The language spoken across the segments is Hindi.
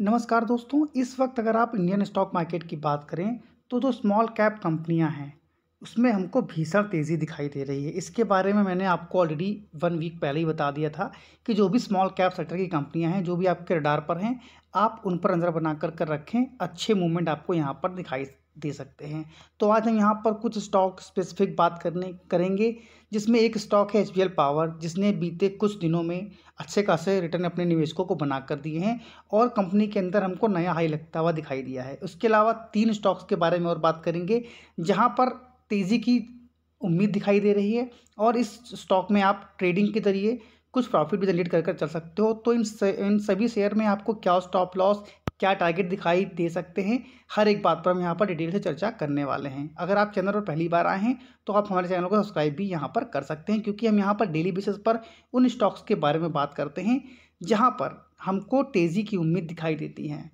नमस्कार दोस्तों इस वक्त अगर आप इंडियन स्टॉक मार्केट की बात करें तो जो स्मॉल कैप कंपनियां हैं उसमें हमको भीषण तेज़ी दिखाई दे रही है इसके बारे में मैंने आपको ऑलरेडी वन वीक पहले ही बता दिया था कि जो भी स्मॉल कैप सेक्टर की कंपनियां हैं जो भी आपके रडार पर हैं आप उन पर नज़र बना कर कर रखें अच्छे मूवमेंट आपको यहाँ पर दिखाई दे सकते हैं तो आज हम यहाँ पर कुछ स्टॉक स्पेसिफिक बात करने करेंगे जिसमें एक स्टॉक है एच पावर जिसने बीते कुछ दिनों में अच्छे खासे रिटर्न अपने निवेशकों को बना कर दिए हैं और कंपनी के अंदर हमको नया हाई लगता हुआ दिखाई दिया है उसके अलावा तीन स्टॉक्स के बारे में और बात करेंगे जहाँ पर तेज़ी की उम्मीद दिखाई दे रही है और इस स्टॉक में आप ट्रेडिंग के जरिए कुछ प्रॉफिट भी जनरेट कर कर चल सकते हो तो इन इन सभी शेयर में आपको क्या स्टॉप लॉस क्या टारगेट दिखाई दे सकते हैं हर एक बात पर हम यहाँ पर डिटेल से चर्चा करने वाले हैं अगर आप चैनल पर पहली बार आए हैं तो आप हमारे चैनल को सब्सक्राइब भी यहाँ पर कर सकते हैं क्योंकि हम यहाँ पर डेली बेसिस पर उन स्टॉक्स के बारे में बात करते हैं जहाँ पर हमको तेज़ी की उम्मीद दिखाई देती है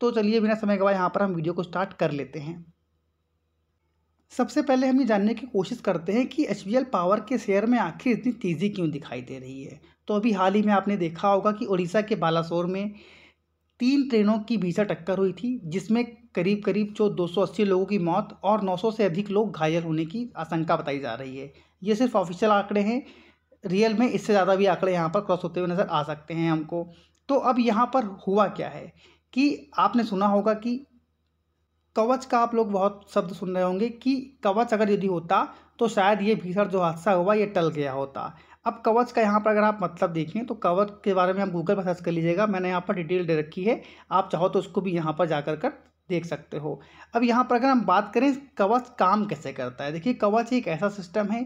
तो चलिए बिना समय गवाए यहाँ पर हम वीडियो को स्टार्ट कर लेते हैं सबसे पहले हम ये जानने की कोशिश करते हैं कि एच पावर के शेयर में आखिर इतनी तेज़ी क्यों दिखाई दे रही है तो अभी हाल ही में आपने देखा होगा कि उड़ीसा के बालासोर में तीन ट्रेनों की भीषण टक्कर हुई थी जिसमें करीब करीब जो 280 लोगों की मौत और 900 से अधिक लोग घायल होने की आशंका बताई जा रही है ये सिर्फ ऑफिशियल आंकड़े हैं रियल में इससे ज़्यादा भी आंकड़े यहाँ पर क्रॉस होते हुए नज़र आ सकते हैं हमको तो अब यहाँ पर हुआ क्या है कि आपने सुना होगा कि कवच का आप लोग बहुत शब्द सुन रहे होंगे कि कवच अगर यदि होता तो शायद ये भीषण जो हादसा हुआ ये टल गया होता अब कवच का यहाँ पर अगर आप मतलब देखें तो कवच के बारे में आप गूगल पर सर्च कर लीजिएगा मैंने यहाँ पर डिटेल दे रखी है आप चाहो तो उसको भी यहाँ पर जा कर कर देख सकते हो अब यहाँ पर अगर हम बात करें कवच काम कैसे करता है देखिए कवच एक ऐसा सिस्टम है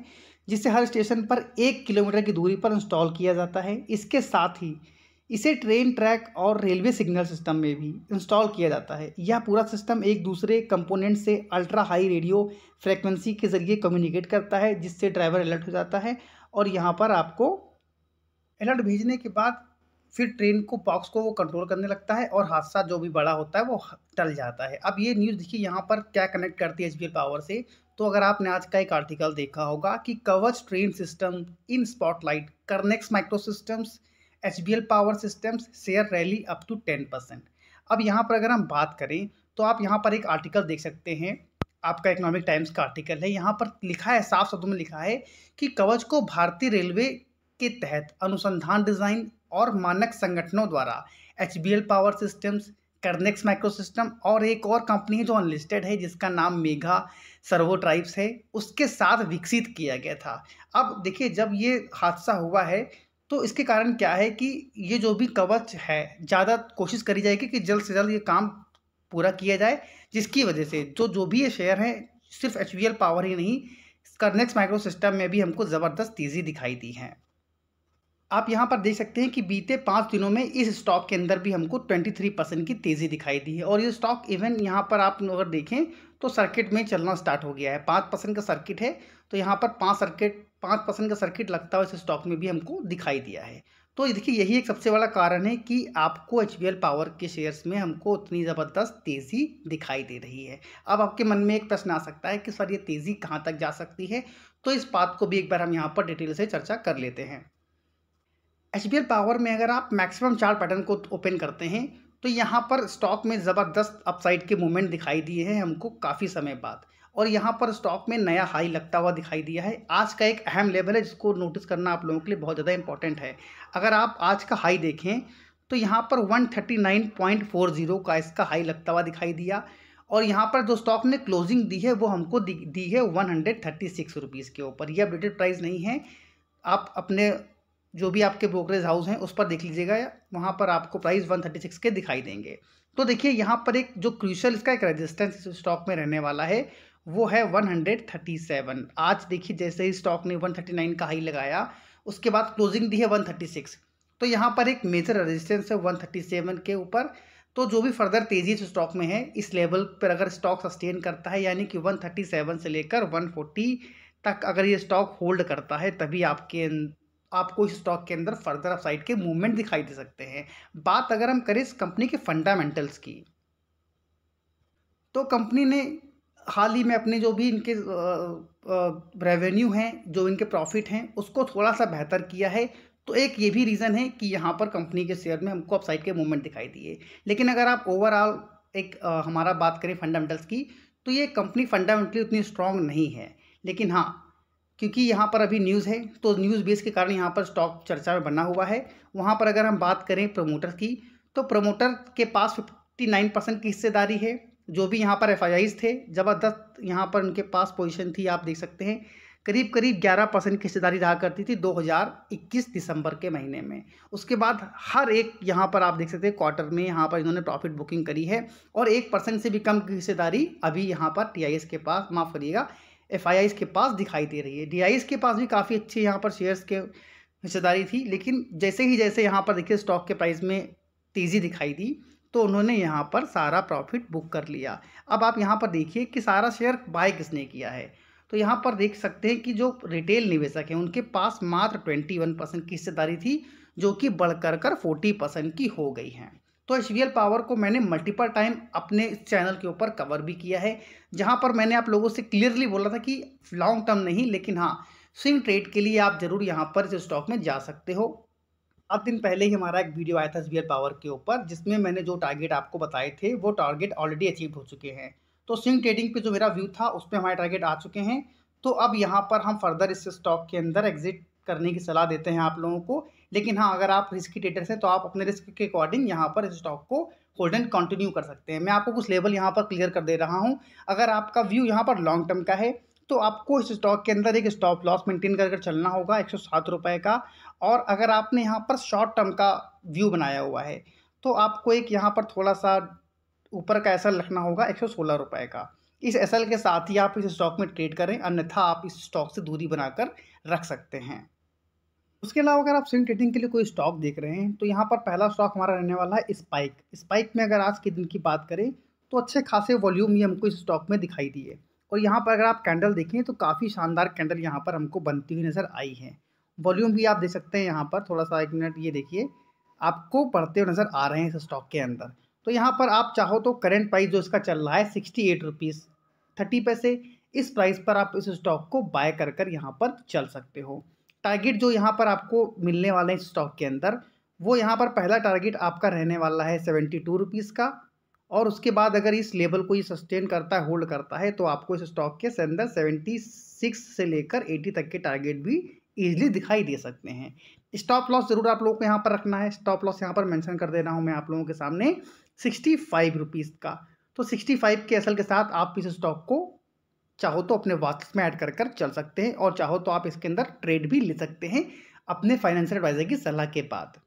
जिसे हर स्टेशन पर एक किलोमीटर की दूरी पर इंस्टॉल किया जाता है इसके साथ ही इसे ट्रेन ट्रैक और रेलवे सिग्नल सिस्टम में भी इंस्टॉल किया जाता है यह पूरा सिस्टम एक दूसरे कंपोनेंट से अल्ट्रा हाई रेडियो फ्रेक्वेंसी के जरिए कम्युनिकेट करता है जिससे ड्राइवर अलर्ट हो जाता है और यहाँ पर आपको अलर्ट भेजने के बाद फिर ट्रेन को बॉक्स को वो कंट्रोल करने लगता है और हादसा जो भी बड़ा होता है वो टल जाता है अब ये न्यूज़ देखिए यहाँ पर क्या कनेक्ट करती है एच पावर से तो अगर आपने आज का एक आर्टिकल देखा होगा कि Kavach train system in spotlight Kernex micro systems H power systems share rally up to ten percent अब यहाँ पर अगर हम बात करें तो आप यहाँ पर एक आर्टिकल देख सकते हैं आपका इकोनॉमिक टाइम्स का आर्टिकल है यहाँ पर लिखा है साफ शब्दों में लिखा है कि कवच को भारतीय रेलवे के तहत अनुसंधान डिज़ाइन और मानक संगठनों द्वारा H power systems Kernex micro system और एक और कंपनी है जो अनलिस्टेड है जिसका नाम मेघा सर्वो ट्राइब्स है उसके साथ विकसित किया गया था अब देखिए जब ये हादसा हुआ है तो इसके कारण क्या है कि ये जो भी कवच है ज़्यादा कोशिश करी जाएगी कि जल्द से जल्द ये काम पूरा किया जाए जिसकी वजह से जो जो भी ये शेयर हैं सिर्फ एच पावर ही नहीं इसका नेक्स्ट माइक्रो सिस्टम में भी हमको ज़बरदस्त तेज़ी दिखाई दी है आप यहाँ पर देख सकते हैं कि बीते पाँच दिनों में इस स्टॉक के अंदर भी हमको 23 परसेंट की तेज़ी दिखाई दी है और ये स्टॉक इवन यहाँ पर आप अगर देखें तो सर्किट में चलना स्टार्ट हो गया है पाँच परसेंट का सर्किट है तो यहाँ पर पाँच सर्किट पाँच परसेंट का सर्किट लगता हुआ इस स्टॉक में भी हमको दिखाई दिया है तो देखिए यही एक सबसे बड़ा कारण है कि आपको एच पावर के शेयर्स में हमको उतनी ज़बरदस्त तेज़ी दिखाई दे रही है अब आपके मन में एक प्रश्न आ सकता है कि सर ये तेज़ी कहाँ तक जा सकती है तो इस बात को भी एक बार हम यहाँ पर डिटेल से चर्चा कर लेते हैं एच पावर में अगर आप मैक्सिमम चार पैटर्न को ओपन करते हैं तो यहाँ पर स्टॉक में ज़बरदस्त अपसाइड के मूवमेंट दिखाई दिए हैं हमको काफ़ी समय बाद और यहाँ पर स्टॉक में नया हाई लगता हुआ दिखाई दिया है आज का एक अहम लेवल है जिसको नोटिस करना आप लोगों के लिए बहुत ज़्यादा इंपॉर्टेंट है अगर आप आज का हाई देखें तो यहाँ पर 139.40 का इसका हाई लगता हुआ दिखाई दिया और यहाँ पर जो स्टॉक ने क्लोजिंग दी है वो हमको दी, दी है one hundred thirty six rupees के ऊपर यह अपडेटेड प्राइस नहीं है आप अपने जो भी आपके ब्रोकरेज हाउस हैं उस पर देख लीजिएगा वहाँ पर आपको प्राइस वन थर्टी सिक्स के दिखाई देंगे तो देखिए यहाँ पर एक जो क्रूशल इसका एक रेजिस्टेंस स्टॉक में रहने वाला है वो है 137 आज देखिए जैसे ही स्टॉक ने 139 का हाई लगाया उसके बाद क्लोजिंग दी है 136 तो यहाँ पर एक मेजर रेजिस्टेंस है 137 के ऊपर तो जो भी फर्दर तेज़ी से स्टॉक में है इस लेवल पर अगर स्टॉक सस्टेन करता है यानी कि 137 से लेकर 140 तक अगर ये स्टॉक होल्ड करता है तभी आपके अं-, आपको इस स्टॉक के अंदर फर्दर अपसाइड के मूवमेंट दिखाई दे सकते हैं बात अगर हम करें इस कंपनी के फंडामेंटल्स की तो कंपनी ने हाल ही में अपने जो भी इनके रेवेन्यू हैं जो इनके प्रॉफिट हैं उसको थोड़ा सा बेहतर किया है तो एक ये भी रीज़न है कि यहाँ पर कंपनी के शेयर में हमको अपसाइड के मूवमेंट दिखाई दिए लेकिन अगर आप ओवरऑल एक आ, हमारा बात करें फंडामेंटल्स की तो ये कंपनी फंडामेंटली उतनी स्ट्रांग नहीं है लेकिन हाँ क्योंकि यहाँ पर अभी न्यूज़ है तो न्यूज़ बेस के कारण यहाँ पर स्टॉक चर्चा में बना हुआ है वहाँ पर अगर हम बात करें प्रमोटर की तो प्रमोटर के पास फिफ्टी नाइन परसेंट की हिस्सेदारी है जो भी यहाँ पर एफ थे ज़बरदस्त यहाँ पर उनके पास पोजीशन थी आप देख सकते हैं करीब करीब 11 परसेंट की हिस्सेदारी रहा करती थी 2021 दिसंबर के महीने में उसके बाद हर एक यहाँ पर आप देख सकते हैं क्वार्टर में यहाँ पर इन्होंने प्रॉफिट बुकिंग करी है और एक परसेंट से भी कम की हिस्सेदारी अभी यहाँ पर टी के पास माफ़ करिएगा एफ के पास दिखाई दे रही है डी के पास भी काफ़ी अच्छे यहाँ पर शेयर्स के हिस्सेदारी थी लेकिन जैसे ही जैसे यहाँ पर देखिए स्टॉक के प्राइस में तेज़ी दिखाई दी तो उन्होंने यहाँ पर सारा प्रॉफिट बुक कर लिया अब आप यहाँ पर देखिए कि सारा शेयर बाय किसने किया है तो यहाँ पर देख सकते हैं कि जो रिटेल निवेशक हैं उनके पास मात्र ट्वेंटी वन परसेंट की हिस्सेदारी थी जो कि बढ़कर कर फोर्टी परसेंट की हो गई है तो एच पावर को मैंने मल्टीपल टाइम अपने इस चैनल के ऊपर कवर भी किया है जहाँ पर मैंने आप लोगों से क्लियरली बोला था कि लॉन्ग टर्म नहीं लेकिन हाँ स्विंग ट्रेड के लिए आप ज़रूर यहाँ पर इस स्टॉक में जा सकते हो अब दिन पहले ही हमारा एक वीडियो आया था एस पावर के ऊपर जिसमें मैंने जो टारगेट आपको बताए थे वो टारगेट ऑलरेडी अचीव हो चुके हैं तो स्विंग ट्रेडिंग पे जो मेरा व्यू था उस पर हमारे टारगेट आ चुके हैं तो अब यहाँ पर हम फर्दर इस स्टॉक के अंदर एग्जिट करने की सलाह देते हैं आप लोगों को लेकिन हाँ अगर आप रिस्की ट्रेडर्स हैं तो आप अपने रिस्क के अकॉर्डिंग यहाँ पर इस स्टॉक को होल्ड एंड कंटिन्यू कर सकते हैं मैं आपको कुछ लेवल यहाँ पर क्लियर कर दे रहा हूँ अगर आपका व्यू यहाँ पर लॉन्ग टर्म का है तो आपको इस स्टॉक के अंदर एक स्टॉप लॉस मेंटेन कर चलना होगा एक सौ का और अगर आपने यहाँ पर शॉर्ट टर्म का व्यू बनाया हुआ है तो आपको एक यहाँ पर थोड़ा सा ऊपर का एसल रखना होगा एक सौ का इस एसल के साथ ही आप इस स्टॉक में ट्रेड करें अन्यथा आप इस स्टॉक से दूरी बनाकर रख सकते हैं उसके अलावा अगर आप स्विंग ट्रेडिंग के लिए कोई स्टॉक देख रहे हैं तो यहाँ पर पहला स्टॉक हमारा रहने वाला है स्पाइक स्पाइक में अगर आज के दिन की बात करें तो अच्छे खासे वॉल्यूम ये हमको इस स्टॉक में दिखाई दिए और यहाँ पर अगर आप कैंडल देखें तो काफ़ी शानदार कैंडल यहाँ पर हमको बनती हुई नज़र आई है वॉल्यूम भी आप देख सकते हैं यहाँ पर थोड़ा सा एक मिनट ये देखिए आपको बढ़ते हुए नज़र आ रहे हैं इस स्टॉक के अंदर तो यहाँ पर आप चाहो तो करेंट प्राइस जो इसका चल रहा है सिक्सटी एट रुपीज़ थर्टी पैसे इस प्राइस पर आप इस स्टॉक को बाय कर कर यहाँ पर चल सकते हो टारगेट जो यहाँ पर आपको मिलने वाले हैं स्टॉक के अंदर वो यहाँ पर पहला टारगेट आपका रहने वाला है सेवेंटी टू रुपीज़ का और उसके बाद अगर इस लेवल को ये सस्टेन करता है होल्ड करता है तो आपको इस स्टॉक के अंदर सेवेंटी सिक्स से लेकर एटी तक के टारगेट भी ईजिली दिखाई दे सकते हैं स्टॉप लॉस ज़रूर आप लोगों को यहाँ पर रखना है स्टॉप लॉस यहाँ पर मैंशन कर दे रहा हूँ मैं आप लोगों के सामने सिक्सटी फाइव रुपीज़ का तो सिक्सटी फाइव के असल के साथ आप इस स्टॉक को चाहो तो अपने वॉच में ऐड कर कर चल सकते हैं और चाहो तो आप इसके अंदर ट्रेड भी ले सकते हैं अपने फाइनेंशियल एडवाइज़र की सलाह के बाद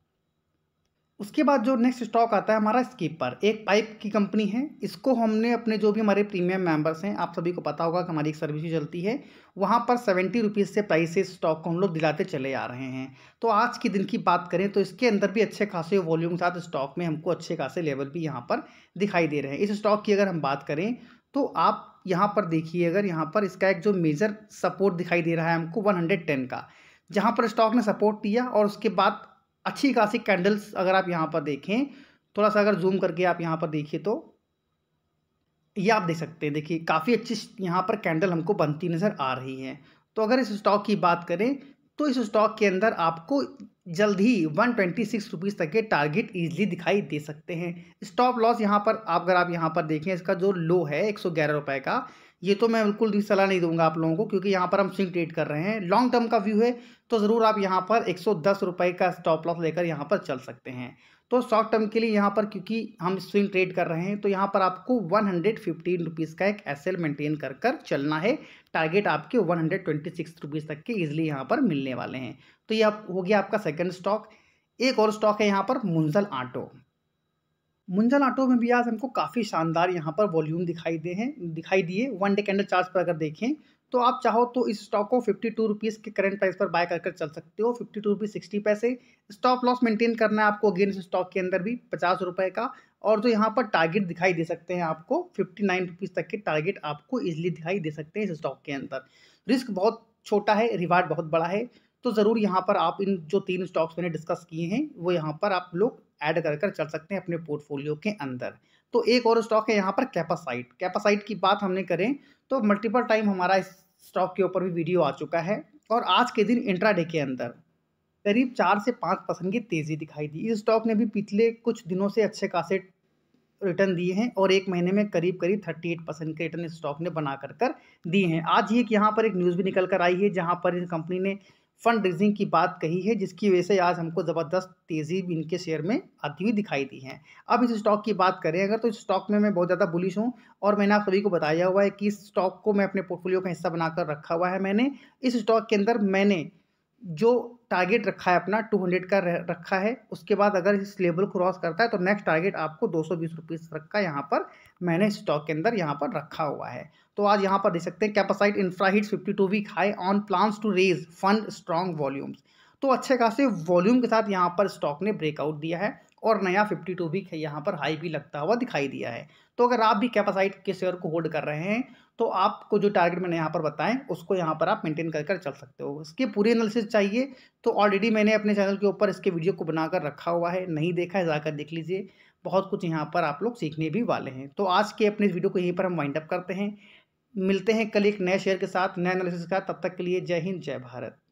उसके बाद जो नेक्स्ट स्टॉक आता है हमारा स्कीपर एक पाइप की कंपनी है इसको हमने अपने जो भी हमारे प्रीमियम मेंबर्स हैं आप सभी को पता होगा कि हमारी एक सर्विस चलती है वहाँ पर सेवेंटी रुपीज़ से प्राइस से स्टॉक को हम लोग दिलाते चले आ रहे हैं तो आज के दिन की बात करें तो इसके अंदर भी अच्छे खासे वॉल्यूम के साथ स्टॉक में हमको अच्छे खासे लेवल भी यहाँ पर दिखाई दे रहे हैं इस स्टॉक की अगर हम बात करें तो आप यहाँ पर देखिए अगर यहाँ पर इसका एक जो मेजर सपोर्ट दिखाई दे रहा है हमको वन का जहाँ पर स्टॉक ने सपोर्ट दिया और उसके बाद अच्छी खासी कैंडल्स अगर आप यहाँ पर देखें थोड़ा सा अगर जूम करके आप यहाँ पर देखिए तो ये आप देख सकते हैं देखिए काफ़ी अच्छी यहाँ पर कैंडल हमको बनती नज़र आ रही है तो अगर इस स्टॉक की बात करें तो इस स्टॉक के अंदर आपको जल्द ही वन ट्वेंटी सिक्स रुपीज़ तक के टारगेट ईजिली दिखाई दे सकते हैं स्टॉप लॉस यहाँ पर आप अगर आप यहाँ पर देखें इसका जो लो है एक सौ ग्यारह रुपये का ये तो मैं बिल्कुल भी सलाह नहीं दूंगा आप लोगों को क्योंकि यहाँ पर हम स्विंग ट्रेड कर रहे हैं लॉन्ग टर्म का व्यू है तो ज़रूर आप यहाँ पर एक सौ का स्टॉप लॉस लेकर यहाँ पर चल सकते हैं तो शॉर्ट टर्म के लिए यहाँ पर क्योंकि हम स्विंग ट्रेड कर रहे हैं तो यहाँ पर आपको वन हंड्रेड फिफ्टीन रुपीज़ का एक एस एल मेंटेन कर कर चलना है टारगेट आपके one hundred twenty six rupees तक के ईजिली यहाँ पर मिलने वाले हैं तो ये आप हो गया आपका सेकेंड स्टॉक एक और स्टॉक है यहाँ पर मुंजल आटो मुंजल आटो में भी आज हमको काफ़ी शानदार यहाँ पर वॉल्यूम दिखाई दे हैं दिखाई दिए वन डे कैंडल चार्ज पर अगर देखें तो आप चाहो तो इस स्टॉक को फिफ्टी टू रुपीज़ के करंट प्राइस पर बाय कर, चल सकते हो फिफ्टी टू रुपीज़ सिक्सटी पैसे स्टॉप लॉस मेंटेन करना है आपको अगेन इस स्टॉक के अंदर भी पचास रुपये का और जो यहाँ पर टारगेट दिखाई दे सकते हैं आपको फिफ्टी नाइन रुपीज़ तक के टारगेट आपको ईजिली दिखाई दे सकते हैं इस स्टॉक के अंदर रिस्क बहुत छोटा है रिवार्ड बहुत बड़ा है तो ज़रूर यहाँ पर आप इन जो तीन स्टॉक्स मैंने डिस्कस किए हैं वो यहाँ पर आप लोग ऐड कर कर चल सकते हैं अपने पोर्टफोलियो के अंदर तो एक और स्टॉक है यहाँ पर कैपासाइट कैपासाइट की बात हमने करें तो मल्टीपल टाइम हमारा इस स्टॉक के ऊपर भी वीडियो आ चुका है और आज के दिन इंट्राडे के अंदर करीब चार से पाँच परसेंट की तेज़ी दिखाई दी इस स्टॉक ने भी पिछले कुछ दिनों से अच्छे खासे रिटर्न दिए हैं और एक महीने में करीब करीब थर्टी एट परसेंट के रिटर्न स्टॉक ने बना कर कर दिए हैं आज ये यहाँ पर एक न्यूज़ भी निकल कर आई है जहाँ पर इस कंपनी ने फंड रेजिंग की बात कही है जिसकी वजह से आज हमको ज़बरदस्त तेज़ी इनके शेयर में आती हुई दिखाई दी है अब इस स्टॉक की बात करें अगर तो इस स्टॉक में मैं बहुत ज़्यादा बुलिश हूँ और मैंने आप सभी को बताया हुआ है कि इस स्टॉक को मैं अपने पोर्टफोलियो का हिस्सा बनाकर रखा हुआ है मैंने इस स्टॉक के अंदर मैंने जो टारगेट रखा है अपना टू हंड्रेड का रखा है उसके बाद अगर इस लेवल क्रॉस करता है तो नेक्स्ट टारगेट आपको दो सौ बीस रुपीज़ रखा यहाँ पर मैंने स्टॉक के अंदर यहाँ पर रखा हुआ है तो आज यहाँ पर देख सकते हैं कैपासाइट इंफ्राहिट fifty two week high on plans to raise fund strong volumes तो अच्छे खासे वॉल्यूम के साथ यहाँ पर स्टॉक ने ब्रेकआउट दिया है और नया फिफ्टी टू वीक है यहाँ पर हाई भी लगता हुआ दिखाई दिया है तो अगर आप भी कैपासाइट के शेयर को होल्ड कर रहे हैं तो आपको जो टारगेट मैंने यहाँ पर बताएं उसको यहाँ पर आप मेंटेन कर कर चल सकते हो इसके पूरी एनालिसिस चाहिए तो ऑलरेडी मैंने अपने चैनल के ऊपर इसके वीडियो को बनाकर रखा हुआ है नहीं देखा है जाकर देख लीजिए बहुत कुछ यहाँ पर आप लोग सीखने भी वाले हैं तो आज के अपने इस वीडियो को यहीं पर हम वाइंड अप करते हैं मिलते हैं कल एक नए शेयर के साथ नए एनालिसिस का तब तक के लिए जय हिंद जय भारत